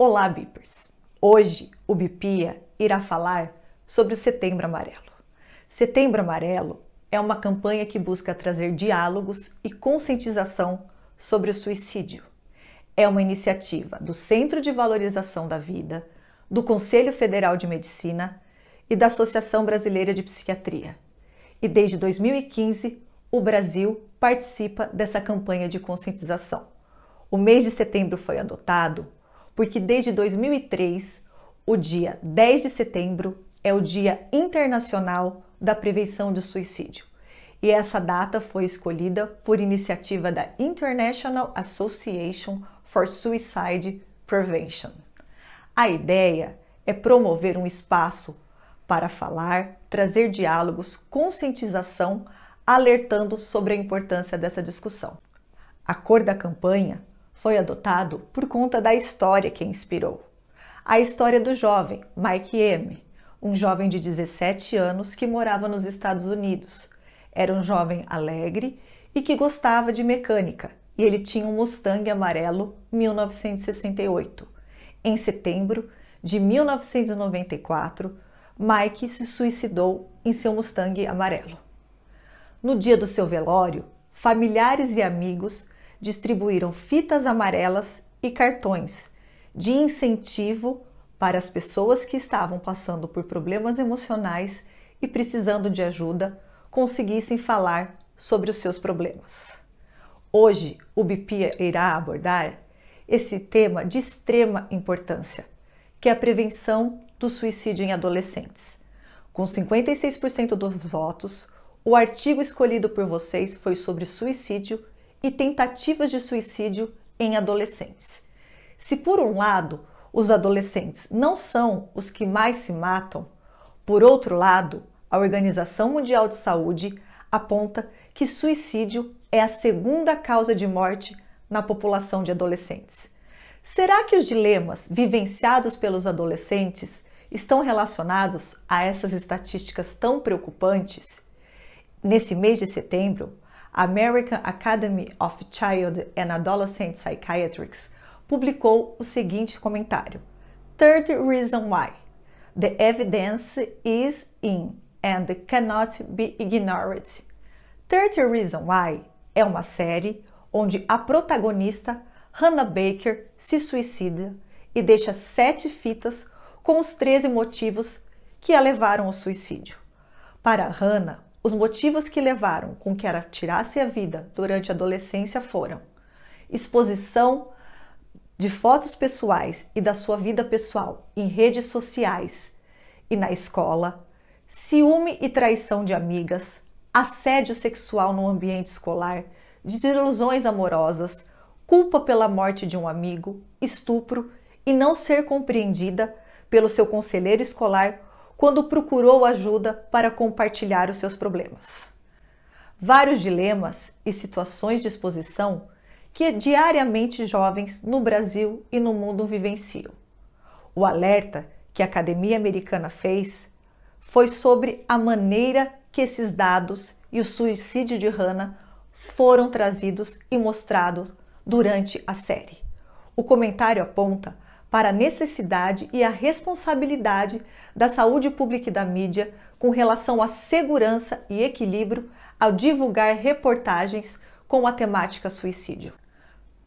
Olá, Bipers! Hoje o Bipia irá falar sobre o Setembro Amarelo. Setembro Amarelo é uma campanha que busca trazer diálogos e conscientização sobre o suicídio. É uma iniciativa do Centro de Valorização da Vida, do Conselho Federal de Medicina e da Associação Brasileira de Psiquiatria. E desde 2015, o Brasil participa dessa campanha de conscientização. O mês de setembro foi adotado porque desde 2003, o dia 10 de setembro é o Dia Internacional da Prevenção do Suicídio. E essa data foi escolhida por iniciativa da International Association for Suicide Prevention. A ideia é promover um espaço para falar, trazer diálogos, conscientização, alertando sobre a importância dessa discussão. A cor da campanha foi adotado por conta da história que inspirou. A história do jovem Mike M., um jovem de 17 anos que morava nos Estados Unidos. Era um jovem alegre e que gostava de mecânica, e ele tinha um Mustang amarelo 1968. Em setembro de 1994, Mike se suicidou em seu Mustang amarelo. No dia do seu velório, familiares e amigos distribuíram fitas amarelas e cartões de incentivo para as pessoas que estavam passando por problemas emocionais e precisando de ajuda conseguissem falar sobre os seus problemas. Hoje, o BP irá abordar esse tema de extrema importância, que é a prevenção do suicídio em adolescentes. Com 56% dos votos, o artigo escolhido por vocês foi sobre suicídio e tentativas de suicídio em adolescentes. Se, por um lado, os adolescentes não são os que mais se matam, por outro lado, a Organização Mundial de Saúde aponta que suicídio é a segunda causa de morte na população de adolescentes. Será que os dilemas vivenciados pelos adolescentes estão relacionados a essas estatísticas tão preocupantes? Nesse mês de setembro, American Academy of Child and Adolescent Psychiatrics, publicou o seguinte comentário: Third reason why the evidence is in and cannot be ignored. Third reason why é uma série onde a protagonista Hannah Baker se suicida e deixa sete fitas com os 13 motivos que a levaram ao suicídio. Para Hannah, os motivos que levaram com que ela tirasse a vida durante a adolescência foram exposição de fotos pessoais e da sua vida pessoal em redes sociais e na escola, ciúme e traição de amigas, assédio sexual no ambiente escolar, desilusões amorosas, culpa pela morte de um amigo, estupro e não ser compreendida pelo seu conselheiro escolar quando procurou ajuda para compartilhar os seus problemas. Vários dilemas e situações de exposição que diariamente jovens no Brasil e no mundo vivenciam. O alerta que a Academia Americana fez foi sobre a maneira que esses dados e o suicídio de Hannah foram trazidos e mostrados durante a série. O comentário aponta para a necessidade e a responsabilidade da saúde pública e da mídia com relação à segurança e equilíbrio ao divulgar reportagens com a temática suicídio.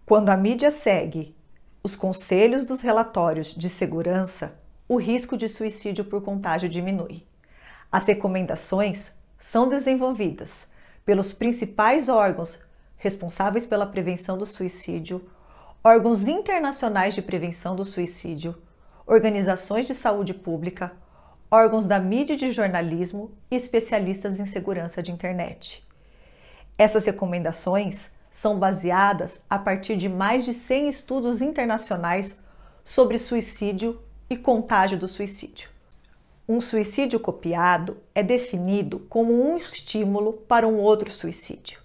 Quando a mídia segue os conselhos dos relatórios de segurança, o risco de suicídio por contágio diminui. As recomendações são desenvolvidas pelos principais órgãos responsáveis pela prevenção do suicídio, órgãos internacionais de prevenção do suicídio, organizações de saúde pública, órgãos da mídia de jornalismo e especialistas em segurança de internet. Essas recomendações são baseadas a partir de mais de 100 estudos internacionais sobre suicídio e contágio do suicídio. Um suicídio copiado é definido como um estímulo para um outro suicídio.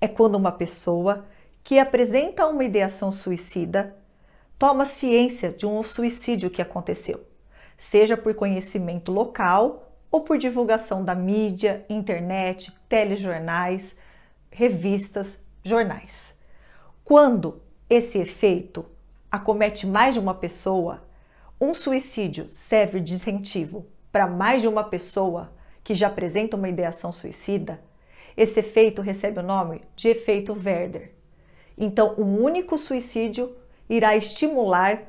É quando uma pessoa que apresenta uma ideação suicida toma ciência de um suicídio que aconteceu seja por conhecimento local ou por divulgação da mídia, internet, telejornais, revistas, jornais. Quando esse efeito acomete mais de uma pessoa, um suicídio serve de incentivo para mais de uma pessoa que já apresenta uma ideação suicida, esse efeito recebe o nome de efeito Werder. Então, um único suicídio irá estimular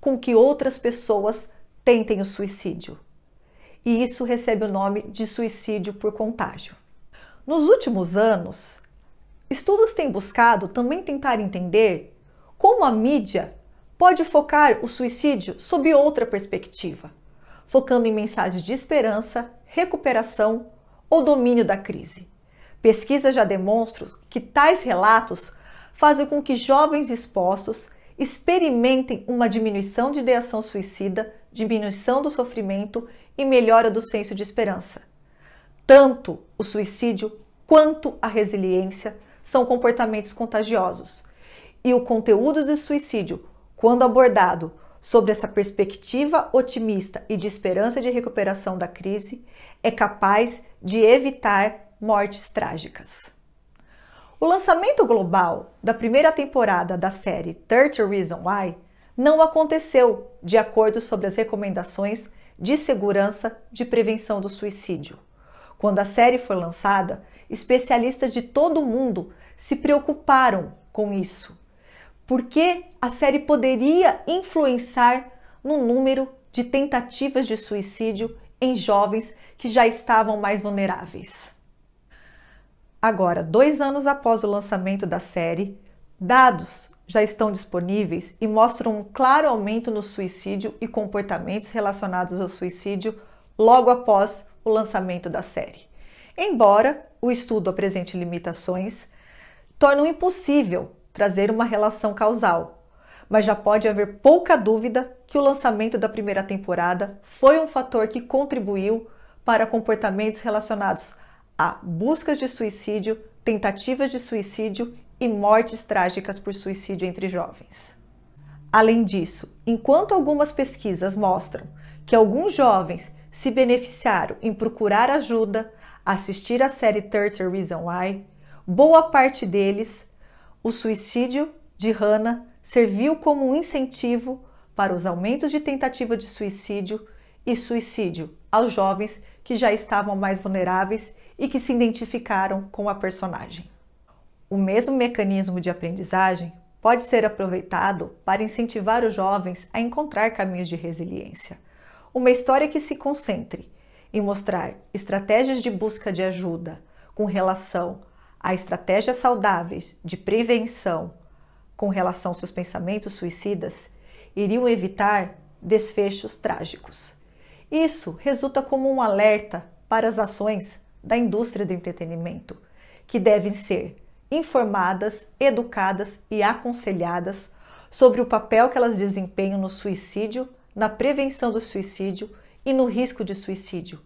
com que outras pessoas tentem o suicídio. E isso recebe o nome de suicídio por contágio. Nos últimos anos, estudos têm buscado também tentar entender como a mídia pode focar o suicídio sob outra perspectiva, focando em mensagens de esperança, recuperação ou domínio da crise. Pesquisas já demonstram que tais relatos fazem com que jovens expostos experimentem uma diminuição de ideação suicida diminuição do sofrimento e melhora do senso de esperança. Tanto o suicídio quanto a resiliência são comportamentos contagiosos. E o conteúdo do suicídio, quando abordado sobre essa perspectiva otimista e de esperança de recuperação da crise, é capaz de evitar mortes trágicas. O lançamento global da primeira temporada da série 30 Reasons Why não aconteceu de acordo sobre as recomendações de segurança de prevenção do suicídio. Quando a série foi lançada, especialistas de todo o mundo se preocuparam com isso, porque a série poderia influenciar no número de tentativas de suicídio em jovens que já estavam mais vulneráveis. Agora, dois anos após o lançamento da série, dados já estão disponíveis e mostram um claro aumento no suicídio e comportamentos relacionados ao suicídio logo após o lançamento da série. Embora o estudo apresente limitações, torna impossível trazer uma relação causal, mas já pode haver pouca dúvida que o lançamento da primeira temporada foi um fator que contribuiu para comportamentos relacionados a buscas de suicídio, tentativas de suicídio e mortes trágicas por suicídio entre jovens. Além disso, enquanto algumas pesquisas mostram que alguns jovens se beneficiaram em procurar ajuda, assistir à série 30 Reason Why, boa parte deles, o suicídio de Hannah serviu como um incentivo para os aumentos de tentativa de suicídio e suicídio aos jovens que já estavam mais vulneráveis e que se identificaram com a personagem. O mesmo mecanismo de aprendizagem pode ser aproveitado para incentivar os jovens a encontrar caminhos de resiliência. Uma história que se concentre em mostrar estratégias de busca de ajuda com relação a estratégias saudáveis de prevenção com relação aos seus pensamentos suicidas iriam evitar desfechos trágicos. Isso resulta como um alerta para as ações da indústria do entretenimento, que devem ser informadas, educadas e aconselhadas sobre o papel que elas desempenham no suicídio, na prevenção do suicídio e no risco de suicídio,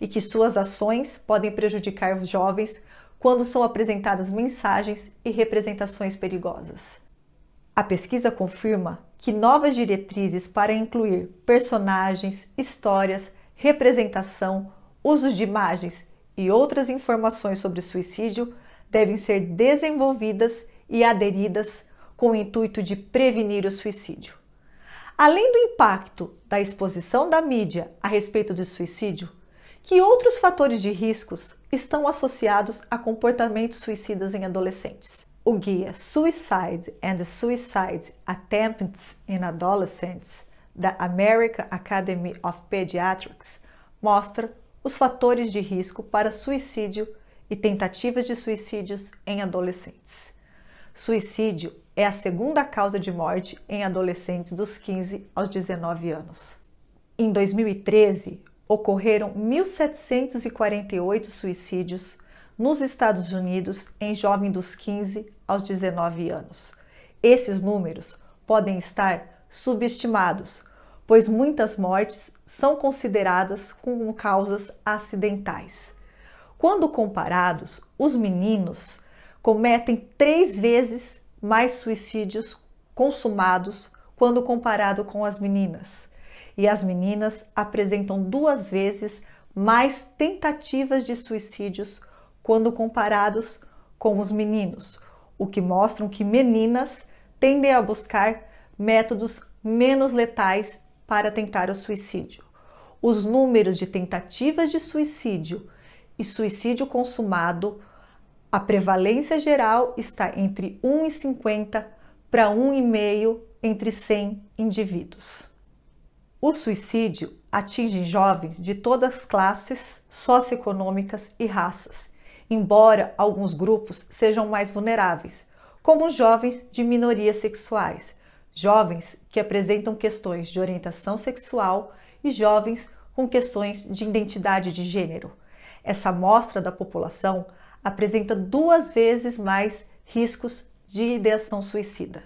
e que suas ações podem prejudicar os jovens quando são apresentadas mensagens e representações perigosas. A pesquisa confirma que novas diretrizes para incluir personagens, histórias, representação, usos de imagens e outras informações sobre suicídio devem ser desenvolvidas e aderidas com o intuito de prevenir o suicídio. Além do impacto da exposição da mídia a respeito do suicídio, que outros fatores de riscos estão associados a comportamentos suicidas em adolescentes? O guia Suicide and Suicide Attempts in Adolescents da American Academy of Pediatrics mostra os fatores de risco para suicídio e tentativas de suicídios em adolescentes. Suicídio é a segunda causa de morte em adolescentes dos 15 aos 19 anos. Em 2013, ocorreram 1.748 suicídios nos Estados Unidos em jovens dos 15 aos 19 anos. Esses números podem estar subestimados, pois muitas mortes são consideradas como causas acidentais. Quando comparados, os meninos cometem três vezes mais suicídios consumados quando comparado com as meninas. E as meninas apresentam duas vezes mais tentativas de suicídios quando comparados com os meninos, o que mostra que meninas tendem a buscar métodos menos letais para tentar o suicídio. Os números de tentativas de suicídio e suicídio consumado, a prevalência geral está entre e 50 para 1,5 entre 100 indivíduos. O suicídio atinge jovens de todas as classes socioeconômicas e raças, embora alguns grupos sejam mais vulneráveis, como os jovens de minorias sexuais, jovens que apresentam questões de orientação sexual e jovens com questões de identidade de gênero. Essa amostra da população apresenta duas vezes mais riscos de ideação suicida.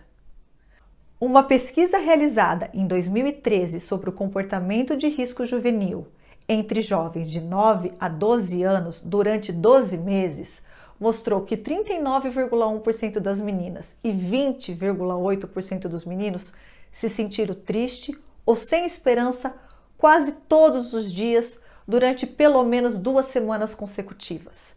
Uma pesquisa realizada em 2013 sobre o comportamento de risco juvenil entre jovens de 9 a 12 anos durante 12 meses mostrou que 39,1% das meninas e 20,8% dos meninos se sentiram triste ou sem esperança quase todos os dias durante pelo menos duas semanas consecutivas.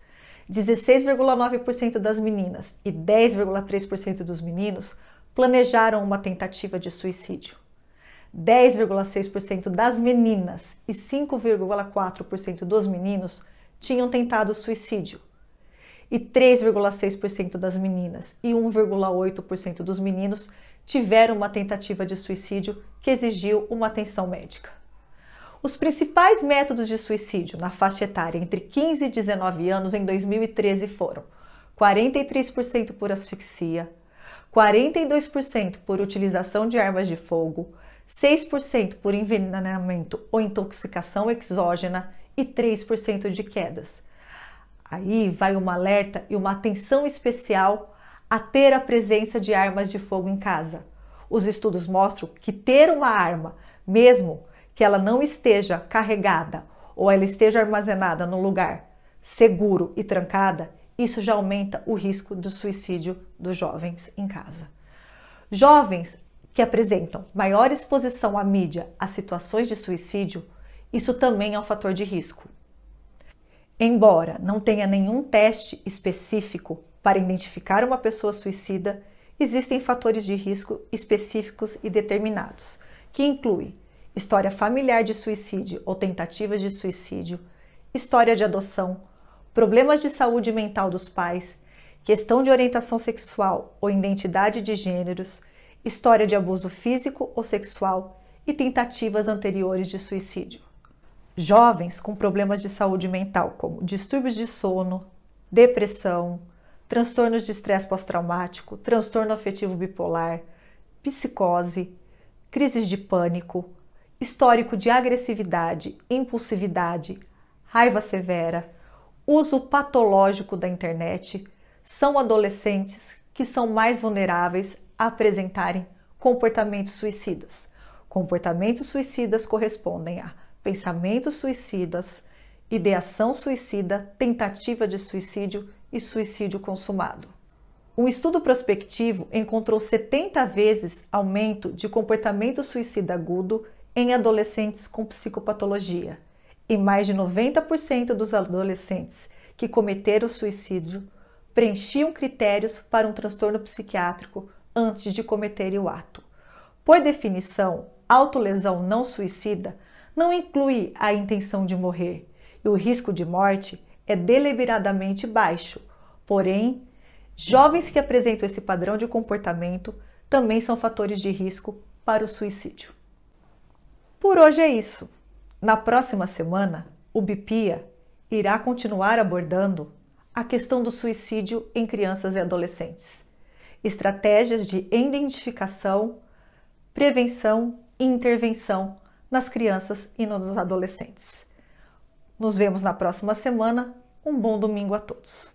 16,9% das meninas e 10,3% dos meninos planejaram uma tentativa de suicídio. 10,6% das meninas e 5,4% dos meninos tinham tentado suicídio. E 3,6% das meninas e 1,8% dos meninos tiveram uma tentativa de suicídio que exigiu uma atenção médica. Os principais métodos de suicídio na faixa etária entre 15 e 19 anos em 2013 foram 43% por asfixia, 42% por utilização de armas de fogo, 6% por envenenamento ou intoxicação exógena e 3% de quedas. Aí vai um alerta e uma atenção especial a ter a presença de armas de fogo em casa. Os estudos mostram que ter uma arma, mesmo que ela não esteja carregada ou ela esteja armazenada no lugar seguro e trancada, isso já aumenta o risco do suicídio dos jovens em casa. Jovens que apresentam maior exposição à mídia a situações de suicídio, isso também é um fator de risco. Embora não tenha nenhum teste específico para identificar uma pessoa suicida, existem fatores de risco específicos e determinados, que incluem história familiar de suicídio ou tentativas de suicídio, história de adoção, problemas de saúde mental dos pais, questão de orientação sexual ou identidade de gêneros, história de abuso físico ou sexual e tentativas anteriores de suicídio. Jovens com problemas de saúde mental, como distúrbios de sono, depressão, transtornos de estresse pós-traumático, transtorno afetivo bipolar, psicose, crises de pânico, histórico de agressividade, impulsividade, raiva severa, uso patológico da internet, são adolescentes que são mais vulneráveis a apresentarem comportamentos suicidas. Comportamentos suicidas correspondem a pensamentos suicidas, ideação suicida, tentativa de suicídio e suicídio consumado. Um estudo prospectivo encontrou 70 vezes aumento de comportamento suicida agudo em adolescentes com psicopatologia e mais de 90% dos adolescentes que cometeram suicídio preenchiam critérios para um transtorno psiquiátrico antes de cometerem o ato. Por definição, autolesão não suicida não inclui a intenção de morrer e o risco de morte é deliberadamente baixo. Porém, jovens que apresentam esse padrão de comportamento também são fatores de risco para o suicídio. Por hoje é isso. Na próxima semana, o BIPIA irá continuar abordando a questão do suicídio em crianças e adolescentes, estratégias de identificação, prevenção e intervenção nas crianças e nos adolescentes. Nos vemos na próxima semana. Um bom domingo a todos.